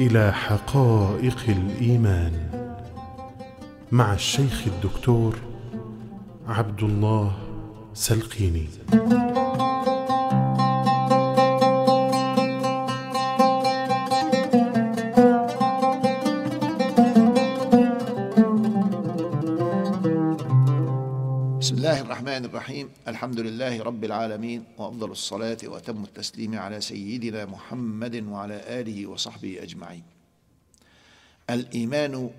الى حقائق الايمان مع الشيخ الدكتور عبد الله سلقيني الرحيم الحمد لله رب العالمين وأفضل الصلاة وأتم التسليم على سيدنا محمد وعلى آله وصحبه أجمعين الإيمان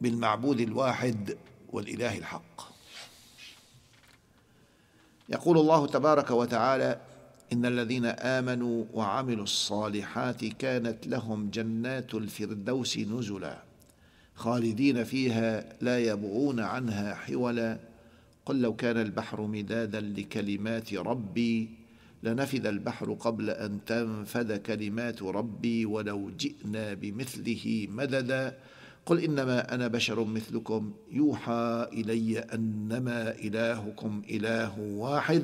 بالمعبود الواحد والإله الحق يقول الله تبارك وتعالى إن الذين آمنوا وعملوا الصالحات كانت لهم جنات الفردوس نزلا خالدين فيها لا يبغون عنها حولا قل لو كان البحر مدادا لكلمات ربي لنفذ البحر قبل ان تنفذ كلمات ربي ولو جئنا بمثله مددا قل انما انا بشر مثلكم يوحى الي انما الهكم اله واحد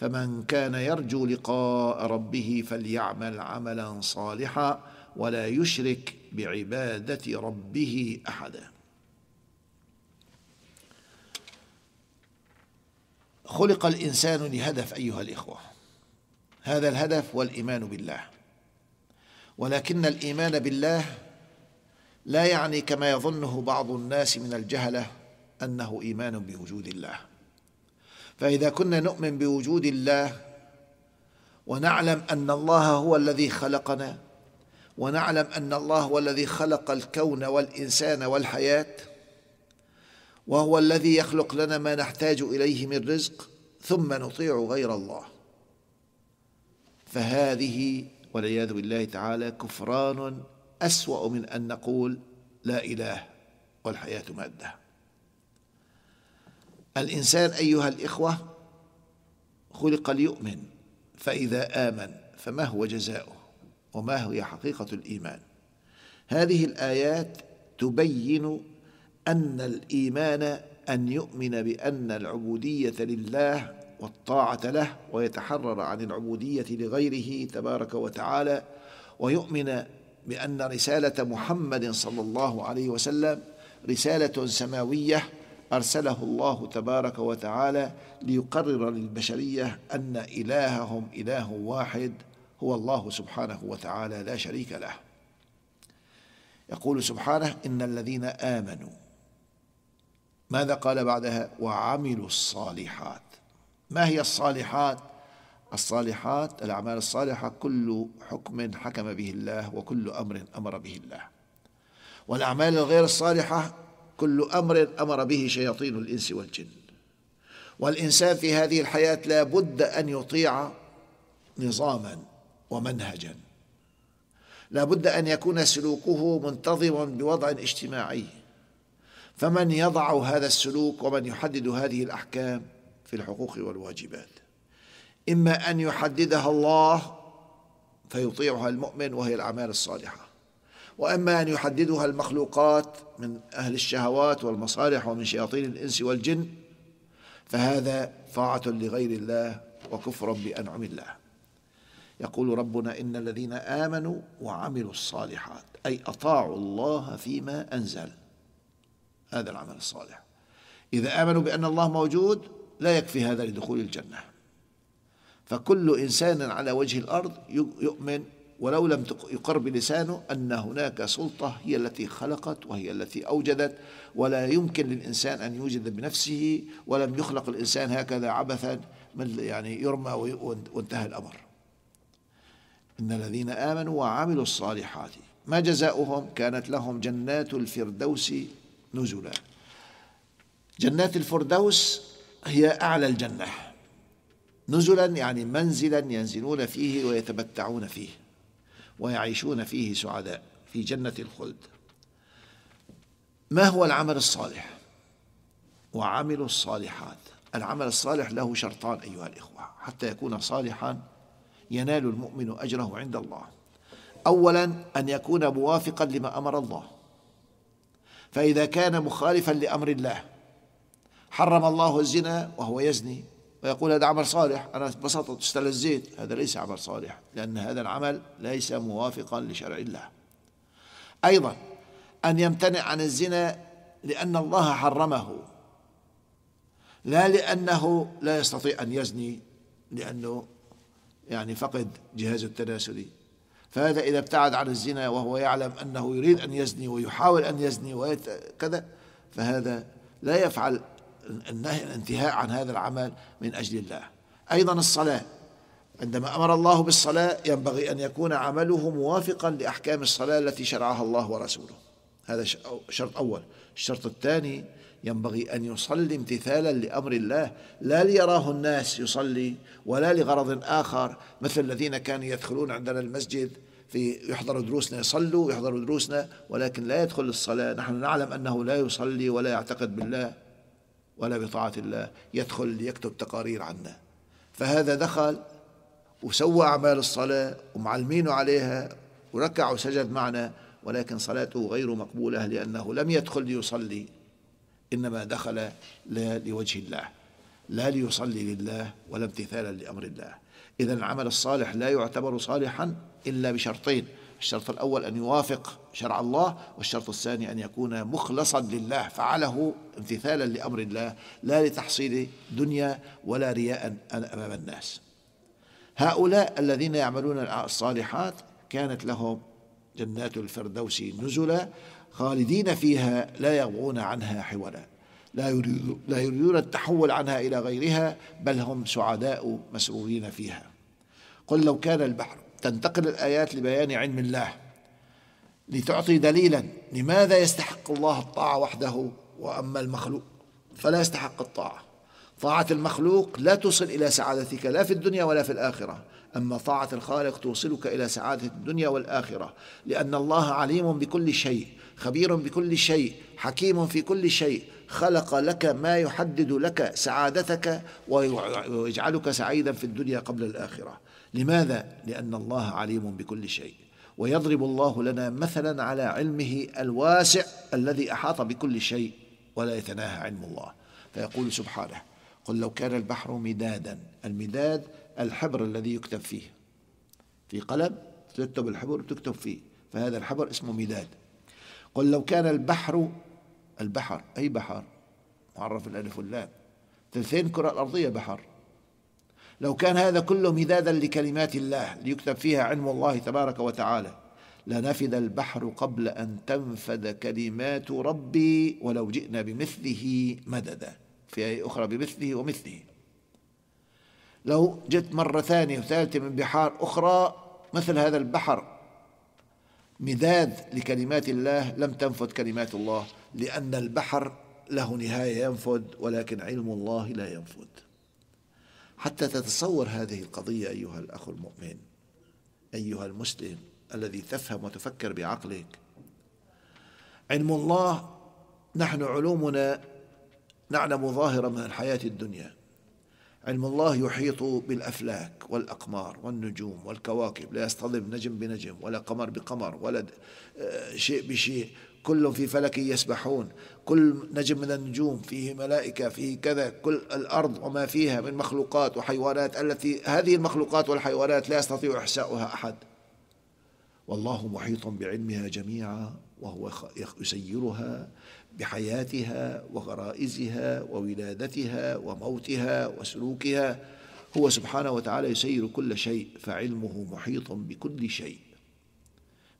فمن كان يرجو لقاء ربه فليعمل عملا صالحا ولا يشرك بعباده ربه احدا خلق الانسان لهدف ايها الاخوه هذا الهدف هو الايمان بالله ولكن الايمان بالله لا يعني كما يظنه بعض الناس من الجهله انه ايمان بوجود الله فاذا كنا نؤمن بوجود الله ونعلم ان الله هو الذي خلقنا ونعلم ان الله هو الذي خلق الكون والانسان والحياه وهو الذي يخلق لنا ما نحتاج اليه من رزق ثم نطيع غير الله فهذه والعياذ بالله تعالى كفران اسوا من ان نقول لا اله والحياه ماده الانسان ايها الاخوه خلق ليؤمن فاذا امن فما هو جزاؤه وما هي حقيقه الايمان هذه الايات تبين ان الايمان ان يؤمن بان العبوديه لله والطاعه له ويتحرر عن العبوديه لغيره تبارك وتعالى ويؤمن بان رساله محمد صلى الله عليه وسلم رساله سماويه ارسله الله تبارك وتعالى ليقرر للبشريه ان الههم اله واحد هو الله سبحانه وتعالى لا شريك له يقول سبحانه ان الذين امنوا ماذا قال بعدها وعملوا الصالحات ما هي الصالحات الصالحات الأعمال الصالحة كل حكم حكم به الله وكل أمر أمر به الله والأعمال الغير الصالحة كل أمر أمر به شياطين الإنس والجن والإنسان في هذه الحياة لا بد أن يطيع نظاما ومنهجا لا بد أن يكون سلوكه منتظما بوضع اجتماعي فمن يضع هذا السلوك ومن يحدد هذه الاحكام في الحقوق والواجبات اما ان يحددها الله فيطيعها المؤمن وهي الاعمال الصالحه واما ان يحددها المخلوقات من اهل الشهوات والمصالح ومن شياطين الانس والجن فهذا طاعه لغير الله وكفر بانعم الله يقول ربنا ان الذين امنوا وعملوا الصالحات اي اطاعوا الله فيما انزل هذا العمل الصالح إذا آمنوا بأن الله موجود لا يكفي هذا لدخول الجنة فكل إنسان على وجه الأرض يؤمن ولو لم يقر بلسانه أن هناك سلطة هي التي خلقت وهي التي أوجدت ولا يمكن للإنسان أن يوجد بنفسه ولم يخلق الإنسان هكذا عبثا من يعني يرمى وانتهى الأمر إن الذين آمنوا وعملوا الصالحات ما جزاؤهم كانت لهم جنات الفردوس نزلا جنات الفردوس هي أعلى الجنة نزلا يعني منزلا ينزلون فيه ويتمتعون فيه ويعيشون فيه سعداء في جنة الخلد ما هو العمل الصالح وعملوا الصالحات العمل الصالح له شرطان أيها الإخوة حتى يكون صالحا ينال المؤمن أجره عند الله أولا أن يكون موافقا لما أمر الله فإذا كان مخالفا لأمر الله حرم الله الزنا وهو يزني ويقول هذا عمل صالح أنا بسطت الزيت هذا ليس عمل صالح لأن هذا العمل ليس موافقا لشرع الله أيضا أن يمتنع عن الزنا لأن الله حرمه لا لأنه لا يستطيع أن يزني لأنه يعني فقد جهاز التناسلي فهذا إذا ابتعد عن الزنا وهو يعلم أنه يريد أن يزني ويحاول أن يزني وكذا فهذا لا يفعل النهي الانتهاء عن هذا العمل من أجل الله أيضا الصلاة عندما أمر الله بالصلاة ينبغي أن يكون عمله موافقا لأحكام الصلاة التي شرعها الله ورسوله هذا شرط أول الشرط الثاني ينبغي أن يصلي امتثالا لأمر الله لا ليراه الناس يصلي ولا لغرض آخر مثل الذين كانوا يدخلون عندنا المسجد في يحضر دروسنا يصلوا يحضر دروسنا ولكن لا يدخل الصلاة نحن نعلم أنه لا يصلي ولا يعتقد بالله ولا بطاعة الله يدخل ليكتب تقارير عنا فهذا دخل وسوى أعمال الصلاة ومعلمينه عليها وركع وسجد معنا ولكن صلاته غير مقبولة لأنه لم يدخل ليصلي إنما دخل لا لوجه الله لا ليصلي لله ولا امتثالا لأمر الله إذا العمل الصالح لا يعتبر صالحا إلا بشرطين الشرط الأول أن يوافق شرع الله والشرط الثاني أن يكون مخلصا لله فعله امتثالا لأمر الله لا لتحصيل دنيا ولا رياء أمام الناس هؤلاء الذين يعملون الصالحات كانت لهم جنات الفردوس نزلا خالدين فيها لا يبغون عنها حولا لا يريدون, لا يريدون التحول عنها إلى غيرها بل هم سعداء مسرورين فيها قل لو كان البحر تنتقل الآيات لبيان علم الله لتعطي دليلا لماذا يستحق الله الطاعة وحده وأما المخلوق فلا يستحق الطاعة طاعة المخلوق لا توصل إلى سعادتك لا في الدنيا ولا في الآخرة أما طاعة الخالق توصلك إلى سعادة الدنيا والآخرة لأن الله عليم بكل شيء خبير بكل شيء حكيم في كل شيء خلق لك ما يحدد لك سعادتك ويجعلك سعيدا في الدنيا قبل الاخره لماذا لان الله عليم بكل شيء ويضرب الله لنا مثلا على علمه الواسع الذي احاط بكل شيء ولا يتناهى علم الله فيقول سبحانه قل لو كان البحر مدادا المداد الحبر الذي يكتب فيه في قلم تكتب الحبر تكتب فيه فهذا الحبر اسمه مداد قل لو كان البحر البحر أي بحر معرف الألف واللام ثلثين الكرة الأرضية بحر لو كان هذا كله مدادا لكلمات الله ليكتب فيها علم الله تبارك وتعالى لنفذ البحر قبل أن تنفذ كلمات ربي ولو جئنا بمثله مددا في آية أخرى بمثله ومثله لو جئت مرة ثانية وثالثة من بحار أخرى مثل هذا البحر مداد لكلمات الله لم تنفد كلمات الله لأن البحر له نهاية ينفد ولكن علم الله لا ينفد حتى تتصور هذه القضية أيها الأخ المؤمن أيها المسلم الذي تفهم وتفكر بعقلك علم الله نحن علومنا نعلم ظاهرة من الحياة الدنيا علم الله يحيط بالافلاك والاقمار والنجوم والكواكب لا يصطدم نجم بنجم ولا قمر بقمر ولا آه، شيء بشيء كل في فلك يسبحون كل نجم من النجوم فيه ملائكة فيه كذا كل الأرض وما فيها من مخلوقات وحيوانات التي هذه المخلوقات والحيوانات لا يستطيع إحساؤها أحد والله محيط بعلمها جميعا وهو يسيرها بحياتها وغرائزها وولادتها وموتها وسلوكها هو سبحانه وتعالى يسير كل شيء فعلمه محيط بكل شيء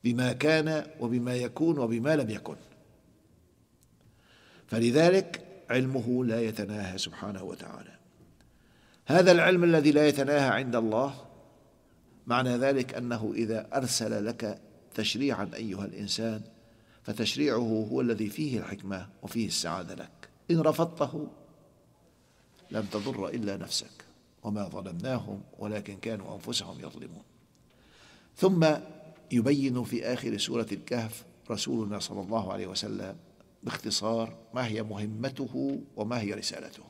بما كان وبما يكون وبما لم يكن فلذلك علمه لا يتناهى سبحانه وتعالى هذا العلم الذي لا يتناهى عند الله معنى ذلك انه اذا ارسل لك تشريعا ايها الانسان فتشريعه هو الذي فيه الحكمة وفيه السعادة لك إن رفضته لم تضر إلا نفسك وما ظلمناهم ولكن كانوا أنفسهم يظلمون ثم يبين في آخر سورة الكهف رسولنا صلى الله عليه وسلم باختصار ما هي مهمته وما هي رسالته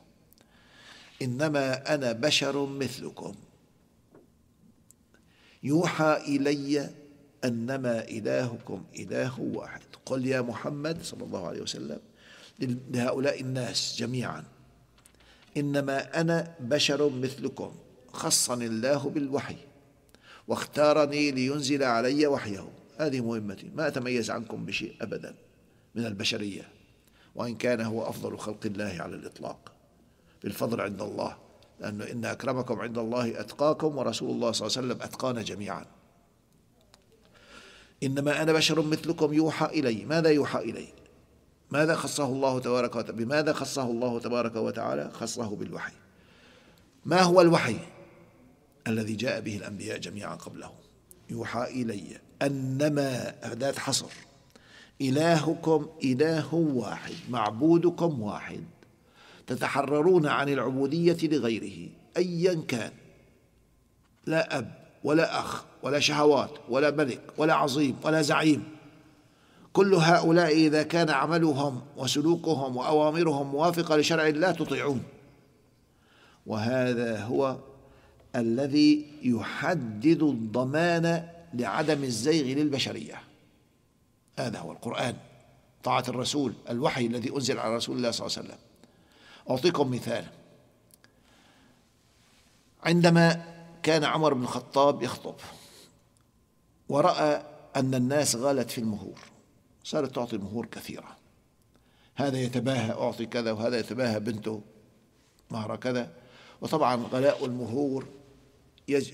إنما أنا بشر مثلكم يوحى إلي انما الهكم اله واحد قل يا محمد صلى الله عليه وسلم لهؤلاء الناس جميعا انما انا بشر مثلكم خصني الله بالوحي واختارني لينزل علي وحيه هذه مهمتي ما اتميز عنكم بشيء ابدا من البشريه وان كان هو افضل خلق الله على الاطلاق بالفضل عند الله لانه ان اكرمكم عند الله اتقاكم ورسول الله صلى الله عليه وسلم اتقانا جميعا إنما أنا بشر مثلكم يوحى إلي ماذا يوحى إلي ماذا خصه الله تبارك وتعالى بماذا خصه الله تبارك وتعالى خصه بالوحي ما هو الوحي الذي جاء به الأنبياء جميعا قبله يوحى إلي أنما أداة حصر إلهكم إله واحد معبودكم واحد تتحررون عن العبودية لغيره أيا كان لا أب ولا أخ ولا شهوات ولا ملك ولا عظيم ولا زعيم كل هؤلاء إذا كان عملهم وسلوكهم وأوامرهم موافقة لشرع الله تطيعون وهذا هو الذي يحدد الضمان لعدم الزيغ للبشرية هذا هو القرآن طاعة الرسول الوحي الذي أنزل على رسول الله صلى الله عليه وسلم أعطيكم مثال عندما كان عمر بن الخطاب يخطب ورأى أن الناس غالت في المهور صارت تعطي مهور كثيرة هذا يتباهى أعطي كذا وهذا يتباهى بنته مهر كذا وطبعا غلاء المهور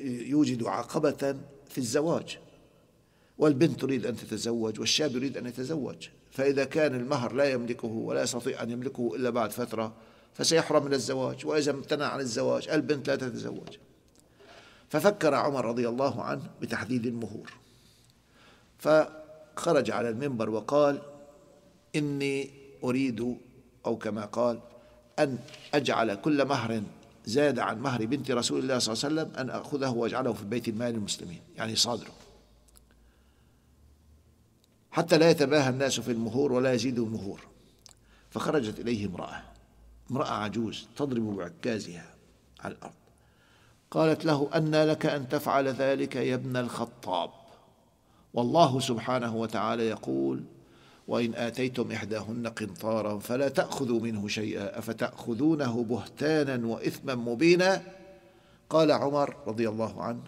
يوجد عقبة في الزواج والبنت تريد أن تتزوج والشاب يريد أن يتزوج فإذا كان المهر لا يملكه ولا يستطيع أن يملكه إلا بعد فترة فسيحرم من الزواج وإذا امتنع عن الزواج البنت لا تتزوج ففكر عمر رضي الله عنه بتحديد المهور فخرج على المنبر وقال إني أريد أو كما قال أن أجعل كل مهر زاد عن مهر بنت رسول الله صلى الله عليه وسلم أن أخذه وأجعله في بيت المال المسلمين يعني صادره حتى لا يتباهى الناس في المهور ولا يزيدوا المهور فخرجت إليه امرأة امرأة عجوز تضرب بعكازها على الأرض قالت له أن لك أن تفعل ذلك يا ابن الخطاب والله سبحانه وتعالى يقول وإن آتيتم إحداهن قنطارا فلا تأخذوا منه شيئا أفتأخذونه بهتانا وإثما مبينا قال عمر رضي الله عنه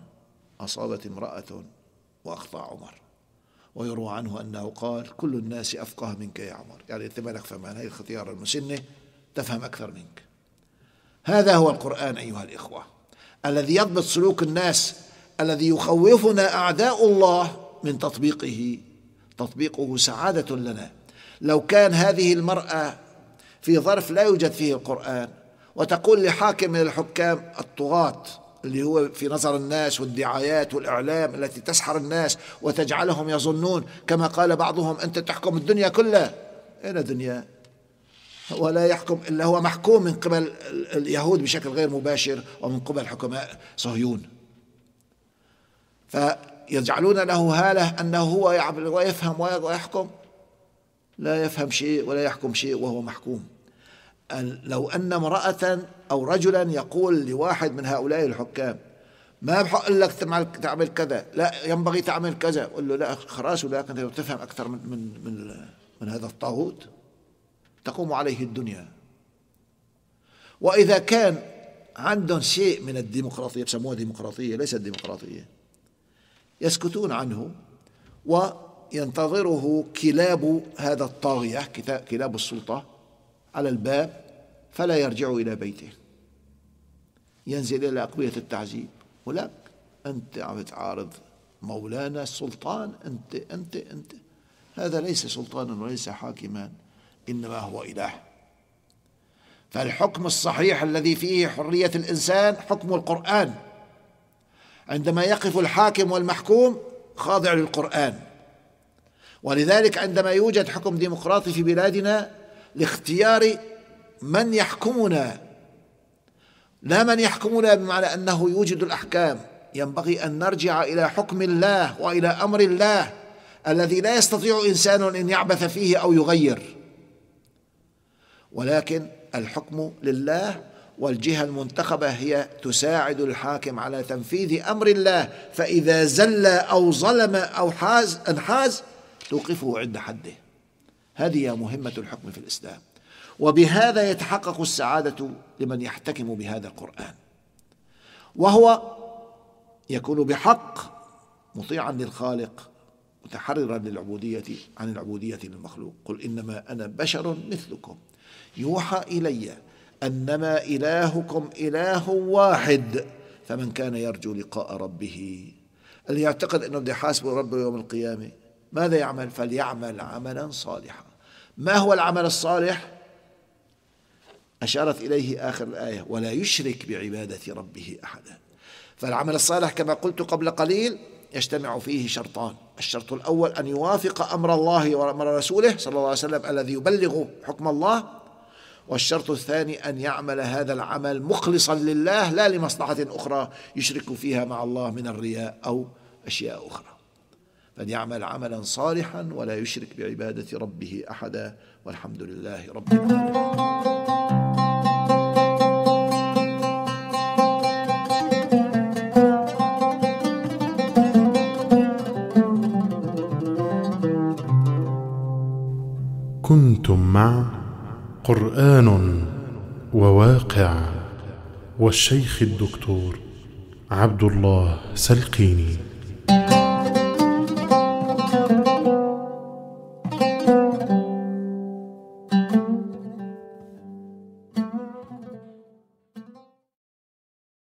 أصابت امرأة وأخطأ عمر ويروى عنه أنه قال كل الناس أفقه منك يا عمر يعني أنت مالك فهمان هذه الختيارة المسنة تفهم أكثر منك هذا هو القرآن أيها الإخوة الذي يضبط سلوك الناس الذي يخوفنا أعداء الله من تطبيقه تطبيقه سعادة لنا لو كان هذه المرأة في ظرف لا يوجد فيه القرآن وتقول لحاكم من الحكام الطغاة اللي هو في نظر الناس والدعايات والإعلام التي تسحر الناس وتجعلهم يظنون كما قال بعضهم أنت تحكم الدنيا كلها أين دنيا ولا يحكم إلا هو محكوم من قبل اليهود بشكل غير مباشر ومن قبل حكماء صهيون فيجعلون له هالة أنه هو ويفهم ويحكم لا يفهم شيء ولا يحكم شيء وهو محكوم لو أن امرأة أو رجلا يقول لواحد من هؤلاء الحكام ما بحق لك تعمل كذا لا ينبغي تعمل كذا قل له لا خلاص ولكن تفهم اكثر من من من, من هذا الطاغوت تقوم عليه الدنيا وإذا كان عندهم شيء من الديمقراطية يسموها ديمقراطية ليست ديمقراطية يسكتون عنه وينتظره كلاب هذا الطاغية كلاب السلطة على الباب فلا يرجع إلى بيته ينزل إلى أقبية التعذيب ولك أنت عم تعارض مولانا السلطان أنت أنت أنت هذا ليس سلطانا وليس حاكما إنما هو إله فالحكم الصحيح الذي فيه حرية الإنسان حكم القرآن عندما يقف الحاكم والمحكوم خاضع للقرآن ولذلك عندما يوجد حكم ديمقراطي في بلادنا لاختيار من يحكمنا لا من يحكمنا بمعنى أنه يوجد الأحكام ينبغي أن نرجع إلى حكم الله وإلى أمر الله الذي لا يستطيع إنسان أن يعبث فيه أو يغير ولكن الحكم لله والجهة المنتخبة هي تساعد الحاكم على تنفيذ أمر الله فإذا زل أو ظلم أو حاز انحاز توقفه عند حده هذه مهمة الحكم في الإسلام وبهذا يتحقق السعادة لمن يحتكم بهذا القرآن وهو يكون بحق مطيعا للخالق متحررا للعبودية عن العبودية للمخلوق قل إنما أنا بشر مثلكم يوحى الي انما الهكم اله واحد فمن كان يرجو لقاء ربه اللي يعتقد انه بده يحاسبه ربه يوم القيامه ماذا يعمل فليعمل عملا صالحا ما هو العمل الصالح اشارت اليه اخر الايه ولا يشرك بعباده ربه احدا فالعمل الصالح كما قلت قبل قليل يجتمع فيه شرطان الشرط الأول أن يوافق أمر الله وأمر رسوله صلى الله عليه وسلم الذي يبلغ حكم الله والشرط الثاني أن يعمل هذا العمل مخلصا لله لا لمصلحة أخرى يشرك فيها مع الله من الرياء أو أشياء أخرى فأن يعمل عملا صالحا ولا يشرك بعبادة ربه أحدا والحمد لله رب العالمين كنتم مع قرآن وواقع والشيخ الدكتور عبد الله سلقيني